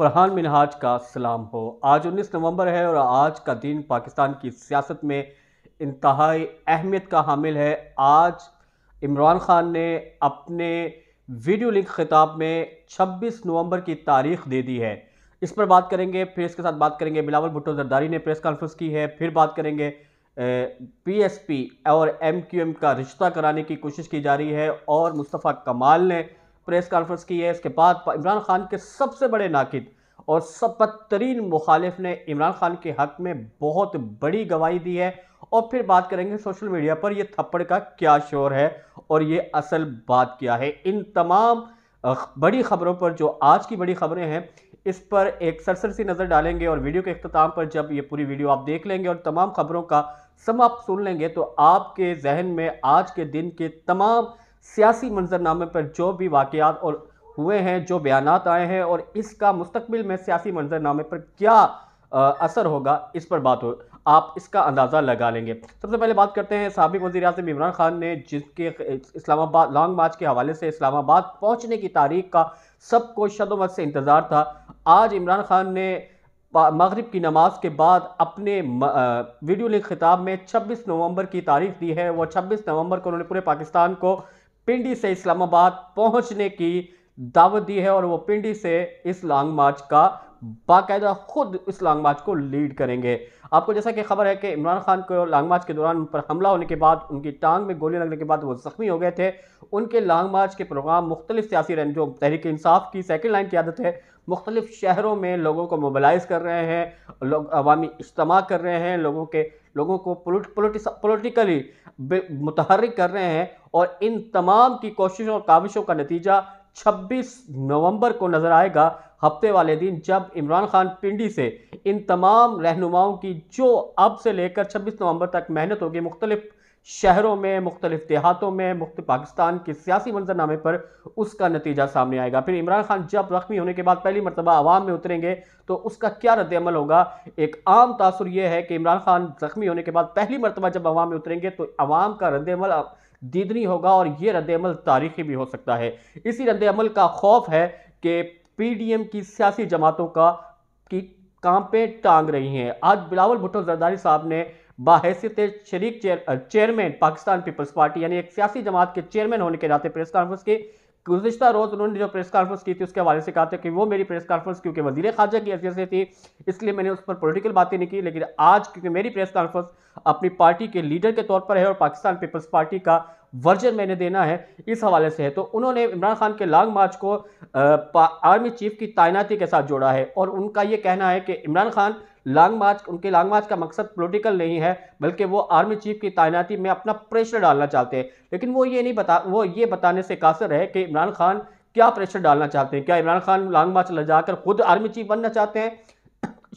फरहान मिनहाज का सलाम हो आज 19 नवंबर है और आज का दिन पाकिस्तान की सियासत में इंतहाई अहमियत का हामिल है आज इमरान ख़ान ने अपने वीडियो लिंक खिताब में 26 नवंबर की तारीख दे दी है इस पर बात करेंगे फिर इसके साथ बात करेंगे बिलावल भुट्टो जरदारी ने प्रेस कॉन्फ्रेंस की है फिर बात करेंगे पीएसपी और एमक्यूएम का रिश्ता कराने की कोशिश की जा रही है और मुस्तफ़ा कमाल ने प्रेस कॉन्फ्रेंस की है इसके बाद इमरान खान के सबसे बड़े नाकद और सब बदतरीन मुखालिफ ने इमरान खान के हक में बहुत बड़ी गवाही दी है और फिर बात करेंगे सोशल मीडिया पर यह थप्पड़ का क्या शोर है और ये असल बात क्या है इन तमाम बड़ी खबरों पर जो आज की बड़ी खबरें हैं इस पर एक सरसर सी नज़र डालेंगे और वीडियो के अख्ताम पर जब ये पूरी वीडियो आप देख लेंगे और तमाम खबरों का समाप्त सुन लेंगे तो आपके जहन में आज के दिन के तमाम सियासी मंजरनामे पर जो भी वाक़ात और हुए हैं जो बयान आए हैं और इसका मुस्तबिल में सियासी मंजरनामे पर क्या आ, असर होगा इस पर बात हो आप इसका अंदाज़ा लगा लेंगे सबसे पहले बात करते हैं सबक वजी अजम इमरान खान ने जिसके इस्लामाबाद लॉन्ग मार्च के हवाले से इस्लामाबाद पहुँचने की तारीख का सबको शदोमत से इंतज़ार था आज इमरान खान ने मगरब की नमाज के बाद अपने वीडियो लिंक खिताब में 26 नवंबर की तारीख दी है वो 26 नवंबर को उन्होंने पूरे पाकिस्तान को पिंडी से इस्लामाबाद पहुंचने की दावत दी है और वो पिंडी से इस लॉन्ग मार्च का बाकायदा खुद इस लॉन्ग मार्च को लीड करेंगे आपको जैसा कि खबर है कि इमरान खान को लॉन्ग मार्च के दौरान उन पर हमला होने के बाद उनकी टांग में गोली लगने के बाद वो जख्मी हो गए थे उनके लॉन्ग मार्च के प्रोग्राम मुख्तलिफ सियासी रन जो तहरीक इंसाफ की सेकेंड लाइन की आदत है मुख्तलिफ शहरों में लोगों को मोबालाइज कर रहे हैं लोग अवामी इज्तम कर रहे हैं लोगों के लोगों को पोलिटिकली मुतहरिक कर रहे हैं और इन तमाम की कोशिशों और काविशों का नतीजा 26 नवंबर को नज़र आएगा हफ्ते वाले दिन जब इमरान खान पिंडी से इन तमाम रहनुमाओं की जो अब से लेकर 26 नवंबर तक मेहनत होगी मुख्तलिफ़ शहरों में मुख्तलिफ देहातों में मुख्त पाकिस्तान के सियासी मंजरनामे पर उसका नतीजा सामने आएगा फिर इमरान खान जब जख्मी होने के बाद पहली मरतबा आवाम में उतरेंगे तो उसका क्या रद्दमल होगा एक आम तासर यह है कि इमरान खान जख्मी होने के बाद पहली मरतबा जब आवाम में उतरेंगे तो आवाम का रद्दमल दीदनी होगा और ये रद्दमल तारीखी भी हो सकता है इसी रद्दमल का खौफ है कि पीडीएम की सियासी जमातों का की काम पे टांग रही हैं आज बिलावल भुट्टो जरदारी साहब ने बाहसीत शरीक चेयरमैन पाकिस्तान पीपल्स पार्टी यानी एक सियासी जमात के चेयरमैन होने के नाते प्रेस कॉन्फ्रेंस की गुजशत रोज़ उन्होंने जो प्रेस कॉन्फ्रेंस की थी उसके हवाले से कहा था कि वो मेरी प्रेस कॉन्फ्रेंस क्योंकि वजीर खारजा की हैसियत से थी इसलिए मैंने उस पर पोलिटिकल बातें नहीं की लेकिन आज क्योंकि मेरी प्रेस कॉन्फ्रेंस अपनी पार्टी के लीडर के तौर पर है और पाकिस्तान पीपल्स पार्टी का वर्जन मैंने देना है इस हवाले से है तो उन्होंने इमरान खान के लॉन्ग मार्च को आर्मी चीफ की तैनाती के साथ जोड़ा है और उनका ये कहना है कि इमरान खान लॉन्ग मार्च उनके लॉन्ग मार्च का मकसद पॉलिटिकल नहीं है बल्कि वो आर्मी चीफ की तैनाती में अपना प्रेशर डालना चाहते हैं लेकिन वो ये नहीं बता वो ये बताने से कासर है कि इमरान खान क्या प्रेशर डालना चाहते हैं क्या इमरान खान लॉन्ग मार्च ले जाकर खुद आर्मी चीफ बनना चाहते हैं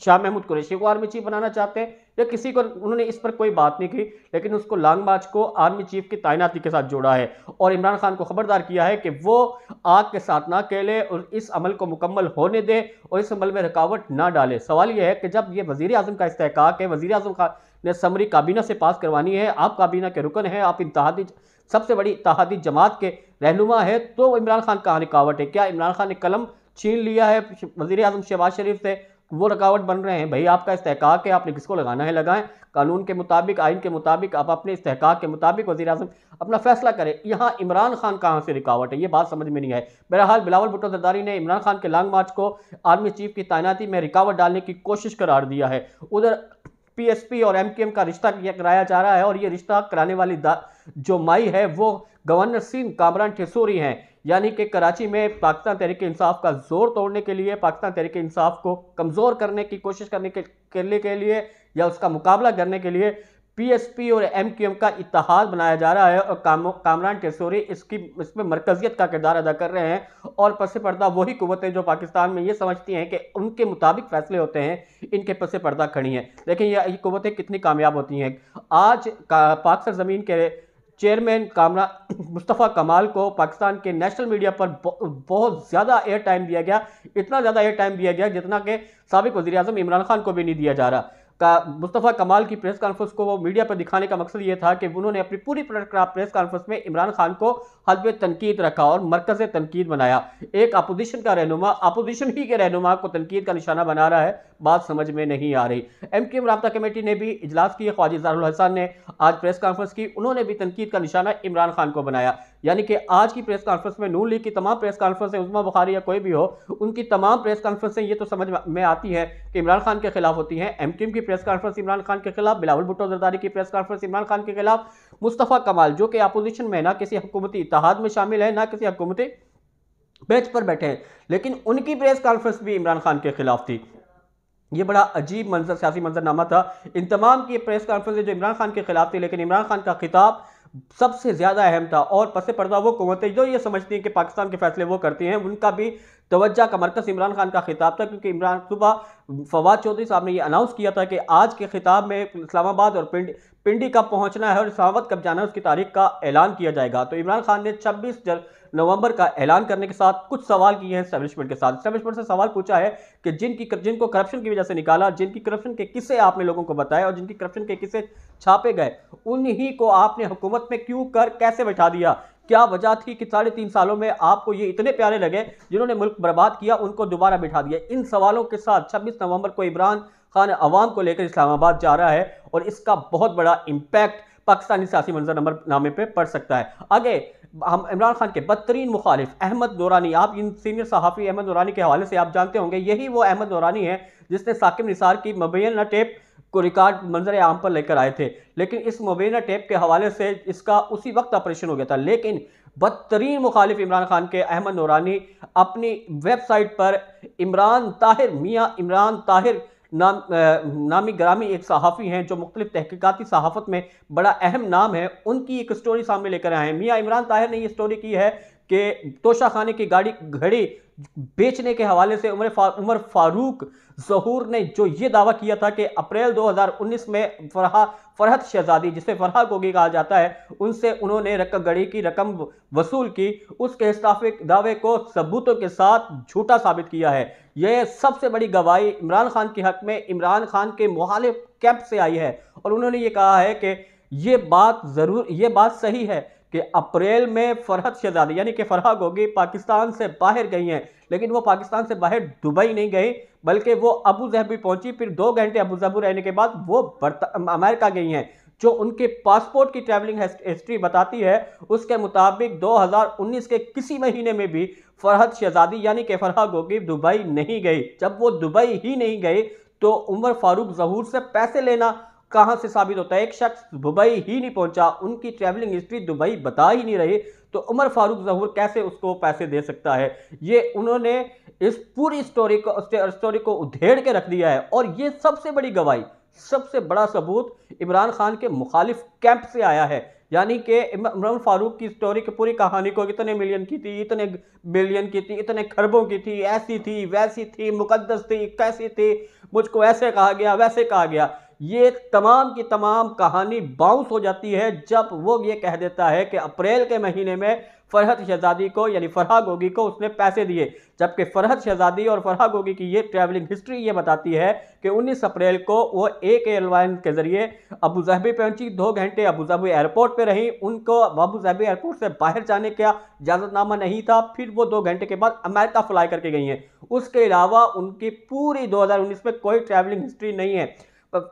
शाह महमूद कुरैशी को आर्मी चीफ बनाना चाहते हैं या किसी को उन्होंने इस पर कोई बात नहीं की लेकिन उसको लांग मार्च को आर्मी चीफ की तैनाती के साथ जोड़ा है और इमरान खान को खबरदार किया है कि वो आग के साथ ना खेले और इस अमल को मुकम्मल होने दे और इस अमल में रुकावट ना डाले सवाल यह है कि जब ये वजीर अजम का इस्तेक है वजी अजम खान ने समरी काबीना से पास करवानी है आप काबीना के रुकन हैं आप इतहादी सबसे बड़ी इतहादी जमात के रहनुमा है तो इमरान खान कहाँ रुकावट है क्या इमरान खान ने कलम छीन लिया है वजी अजम शहबाज शरीफ से वो रुकावट बन रहे हैं भाई आपका इस्तेकाक है आपने किसको लगाना है लगाएं कानून के मुताबिक आइन के मुताबिक आप अपने इस्तेकाक के मुताबिक वजी अजम अपना फैसला करें यहाँ इमरान खान कहाँ से रुकावट है ये बात समझ में नहीं आई बहरहाल बिलावल भुट्टो जरदारी ने इमरान खान के लॉन्ग मार्च को आर्मी चीफ की तैनाती में रिकावट डालने की कोशिश करार दिया है उधर पीएसपी और एमकेएम का रिश्ता कराया जा रहा है और ये रिश्ता कराने वाली जो माई है वो गवर्नर सिंह कामरान ठेसोरी हैं यानी कि कराची में पाकिस्तान तहरीक इंसाफ का जोर तोड़ने के लिए पाकिस्तान तहरीक इंसाफ को कमज़ोर करने की कोशिश करने के करने के लिए या उसका मुकाबला करने के लिए पीएसपी और एमकेएम का इतिहाद बनाया जा रहा है और काम कामरान टेसोरी इसकी इसमें मरकजियत का किरदार अदा कर रहे हैं और पस पर्दा वही कुतें जो पाकिस्तान में ये समझती हैं कि उनके मुताबिक फैसले होते हैं इनके पसे पर्दा खड़ी है लेकिन ये कुतें कितनी कामयाब होती हैं आज का, पाक ज़मीन के चेयरमैन कामरा मुस्तफ़ा कमाल को पाकिस्तान के नेशनल मीडिया पर बहुत ज़्यादा एयर टाइम दिया गया इतना ज़्यादा एयर टाइम दिया गया जितना कि सबक वजी अजम इमरान खान को भी नहीं दिया जा रहा का मुस्तफ़ा कमाल की प्रेस कॉन्फ्रेंस को वो मीडिया पर दिखाने का मकसद ये था कि उन्होंने अपनी पूरी प्रेस कॉन्फ्रेंस में इमरान खान को हल्ब तनकीद रखा और मरकज़ तनकीद बनाया एक अपोजिशन का रहनुमा अपोजिशन ही के रहनुमा को तनकीद का निशाना बना रहा है बात समझ में नहीं आ रही एम क्यू रबता कमेटी ने भी इजलास ख्वाजी जारुल हसन ने आज प्रेस कॉन्फ्रेंस की उन्होंने भी तनकीद का निशाना इमरान खान को बनाया यानी कि आज की प्रेस कॉन्फ्रेंस में नून लीग की तमाम प्रेस कॉन्फ्रेंसें उजमा बुखारी या कोई भी हो उनकी तमाम प्रेस कॉन्फ्रेंसें ये तो समझ में आती हैं कि इमरान खान के खिलाफ होती हैं एम की प्रेस कॉन्फ्रेंस इमरान खान के खिलाफ बिलावल भुट्टो जरदारी की प्रेस कॉन्फ्रेंस इमरान खान के खिलाफ मुस्तफ़ा कमाल जो कि अपोजिशन में ना किसी हुकूमती इतिहाद में शामिल है ना किसी हुकूमती बेंच पर बैठे हैं लेकिन उनकी प्रेस कॉन्फ्रेंस भी इमरान खान के खिलाफ थी ये बड़ा अजीब मंजर सियासी मंजरनामा था इन तमाम की प्रेस कॉन्फ्रेंस जो इमरान खान के खिलाफ थी लेकिन इमरान खान का खिताब सबसे ज़्यादा अहम था और पसे पर्दा वो कौतें जो ये समझती हैं कि पाकिस्तान के फैसले वो करती हैं उनका भी तोज्जा का मरकज़ इमरान खान का खिताब था क्योंकि इमरान सुबह फवाद चौधरी साहब ने ये अनाउंस किया था कि आज के खिताब में इस्लामाबाद और पिंड पिंडी कब पहुंचना है और इस्लामाबाद कब जाना है उसकी तारीख का ऐलान किया जाएगा तो इमरान खान ने छब्बीस नवंबर का ऐलान करने के साथ कुछ सवाल किए हैं स्टैब्लिशमेंट के साथ स्टैब्लिशमेंट से सवाल पूछा है कि जिनकी जिनको करप्शन की वजह से निकाला जिनकी करप्शन के किस्से आपने लोगों को बताया और जिनकी करप्शन के किस्से छापे गए उन्हीं को आपने हुकूमत में क्यों कर कैसे बैठा दिया क्या वजह थी कि साढ़े तीन सालों में आपको ये इतने प्यारे लगे जिन्होंने मुल्क बर्बाद किया उनको दोबारा बिठा दिया इन सवालों के साथ छब्बीस नवंबर को इमरान खान अवाम को लेकर इस्लामाबाद जा रहा है और इसका बहुत बड़ा इम्पैक्ट पाकिस्तानी सियासी मंजरनामे पे पड़ सकता है आगे हम इमरान खान के बदतरीन मुखालिफ अहमद दौरानी आप इन सीनियर सहाफ़ी अहमद दौरानी के हवाले से आप जानते होंगे यही वो अहमद दौरानी है जिसने साकिब निसार की मुबैना टेप को रिकॉर्ड मंजर आम पर लेकर आए थे लेकिन इस मुबैना टेप के हवाले से इसका उसी वक्त ऑपरेशन हो गया था लेकिन बदतरीन मुखालिफ इमरान खान के अहमद नौरानी अपनी वेबसाइट पर इमरान ताहिर मियाँ इमरान ताहिर नाम नामी ग्रामी एक सहाफ़ी हैं जो मुख्तु तहकीकती सहाफ़त में बड़ा अहम नाम है उनकी एक स्टोरी सामने लेकर आए हैं मियाँ इमरान ताहिर ने ये स्टोरी की है कि तोशा खाने की गाड़ी घड़ी बेचने के हवाले से उमर फा, उमर फारूक जहूर ने जो ये दावा किया था कि अप्रैल 2019 में फरहा फरहत शहजादी जिसे फरहा गोगी कहा जाता है उनसे उन्होंने रकम घड़ी की रकम वसूल की उसके इस्ताफिक दावे को सबूतों के साथ झूठा साबित किया है यह सबसे बड़ी गवाही इमरान खान के हक में इमरान खान के मुखालिफ कैंप से आई है और उन्होंने ये कहा है कि ये बात ज़रूर ये बात सही है कि अप्रैल में फरहत शहजादी यानी कि फरहा गोगी पाकिस्तान से बाहर गई हैं लेकिन वो पाकिस्तान से बाहर दुबई नहीं गई बल्कि वो अबू जहबी पहुंची फिर दो घंटे अबू जहबू रहने के बाद वो अमेरिका गई हैं जो उनके पासपोर्ट की ट्रैवलिंग हिस्ट्री बताती है उसके मुताबिक 2019 के किसी महीने में भी फरहत शहजादी यानी कि फरहा गोगी दुबई नहीं गई जब वो दुबई ही नहीं गई तो उमर फारूक जहूर से पैसे लेना कहां से साबित होता है एक शख्स दुबई ही नहीं पहुंचा उनकी ट्रैवलिंग हिस्ट्री दुबई बता ही नहीं रही तो उमर फारूक जहूर कैसे उसको पैसे दे सकता है ये उन्होंने इस पूरी स्टोरी को स्टोरी को उधेड़ के रख दिया है और ये सबसे बड़ी गवाही सबसे बड़ा सबूत इमरान खान के मुखालिफ कैंप से आया है यानी कि इमरान फारूक की स्टोरी की पूरी कहानी को इतने मिलियन की थी इतने बिलियन की थी इतने खरबों की थी ऐसी थी वैसी थी मुक़दस थी कैसी थी मुझको ऐसे कहा गया वैसे कहा गया ये तमाम की तमाम कहानी बाउंस हो जाती है जब वो ये कह देता है कि अप्रैल के महीने में फरहत शहजादी को यानी फरहा गोगी को उसने पैसे दिए जबकि फरहत शहजादी और फरहा गोगी की ये ट्रैवलिंग हिस्ट्री ये बताती है कि 19 अप्रैल को वो एक एयरलाइन के ज़रिए अबू जहबी पहुंची दो घंटे अबू जहबी एयरपोर्ट पर रहीं उनको अबू जहबी एयरपोर्ट से बाहर जाने का इजाज़तनामा नहीं था फिर वो दो घंटे के बाद अमेरिका फ्लाई करके गई हैं उसके अलावा उनकी पूरी दो में कोई ट्रैवलिंग हिस्ट्री नहीं है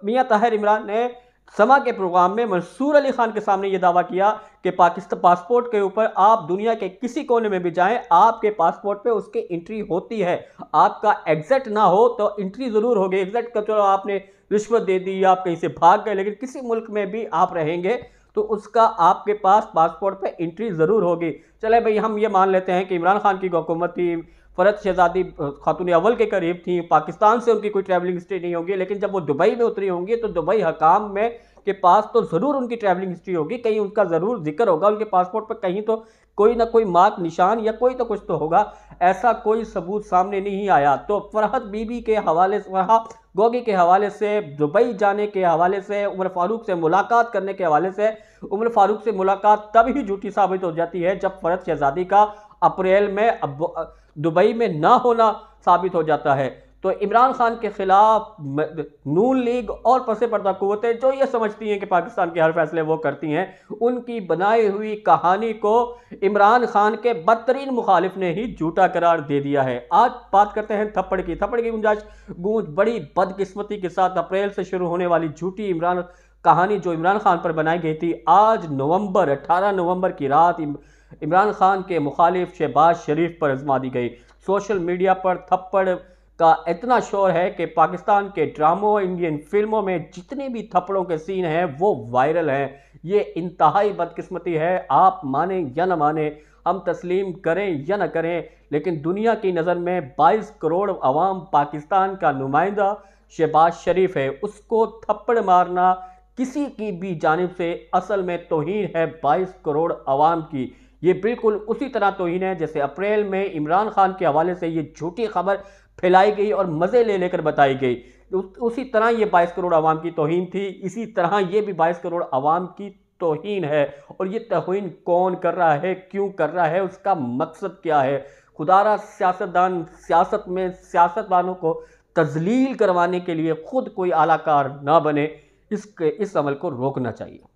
मियाँ ताहिर इमरान ने समा के प्रोग्राम में मंसूर अली खान के सामने ये दावा किया कि पाकिस्तान पासपोर्ट के ऊपर आप दुनिया के किसी कोने में भी जाएं आपके पासपोर्ट पे उसकी एंट्री होती है आपका एग्जिट ना हो तो एंट्री ज़रूर होगी एग्जिट का चलो आपने रिश्वत दे दी आप कहीं से भाग गए लेकिन किसी मुल्क में भी आप रहेंगे तो उसका आपके पास पासपोर्ट पर एंट्री ज़रूर होगी चले भाई हम ये मान लेते हैं कि इमरान खान की हुकूमत थी फरत शहजादी खातून अव्वल के करीब थी पाकिस्तान से उनकी कोई ट्रैवलिंग हिस्ट्री नहीं होगी लेकिन जब वो दुबई में उतरी होंगी तो दुबई हकाम में के पास तो ज़रूर उनकी ट्रैवलिंग हिस्ट्री होगी कहीं उनका ज़रूर जिक्र होगा उनके पासपोर्ट पर कहीं तो कोई ना कोई मार्क निशान या कोई तो कुछ तो होगा ऐसा कोई सबूत सामने नहीं आया तो फरहत बीबी के हवाले से वहाँ गोगी के हवाले से दुबई जाने के हवाले से उमर फारूक से मुलाकात करने के हवाले से उमर फारूक से मुलाकात तभी झूठी साबित हो जाती है जब फरहत शहजादी का अप्रैल में अब दुबई में ना होना साबित हो जाता है तो इमरान खान के ख़िलाफ़ नून लीग और पसे पर्दा क़वतें जो ये समझती हैं कि पाकिस्तान के हर फैसले वो करती हैं उनकी बनाई हुई कहानी को इमरान खान के बदतरीन मुखालिफ ने ही झूठा करार दे दिया है आज बात करते हैं थप्पड़ की थप्पड़ की गुंजाइश गूंज बड़ी बदकिस्मती के साथ अप्रैल से शुरू होने वाली झूठी इमरान कहानी जो इमरान खान पर बनाई गई थी आज नवंबर अट्ठारह नवंबर की रात इमरान खान के मुखालिफ शहबाज शरीफ पर आजमा दी गई सोशल मीडिया पर थप्पड़ का इतना शोर है कि पाकिस्तान के ड्रामों इंडियन फिल्मों में जितने भी थप्पड़ों के सीन हैं वो वायरल हैं ये इंतहाई बदकिस्मती है आप माने या ना माने हम तस्लीम करें या ना करें लेकिन दुनिया की नज़र में 22 करोड़ अवाम पाकिस्तान का नुमाइंदा शहबाज शरीफ है उसको थप्पड़ मारना किसी की भी जानब से असल में तोहन है बाईस करोड़ अवाम की ये बिल्कुल उसी तरह तोहन है जैसे अप्रैल में इमरान खान के हवाले से ये झूठी खबर फैलाई गई और मज़े ले लेकर बताई गई उसी तरह ये बाईस करोड़ आवाम की तोहन थी इसी तरह ये भी बाईस करोड़ आवाम की तोहन है और ये तोहन कौन कर रहा है क्यों कर रहा है उसका मकसद क्या है खुदारा सियासतदान सियासत में सियासतदानों को तजलील करवाने के लिए ख़ुद कोई आलाकार ना बने इसके इस अमल को रोकना चाहिए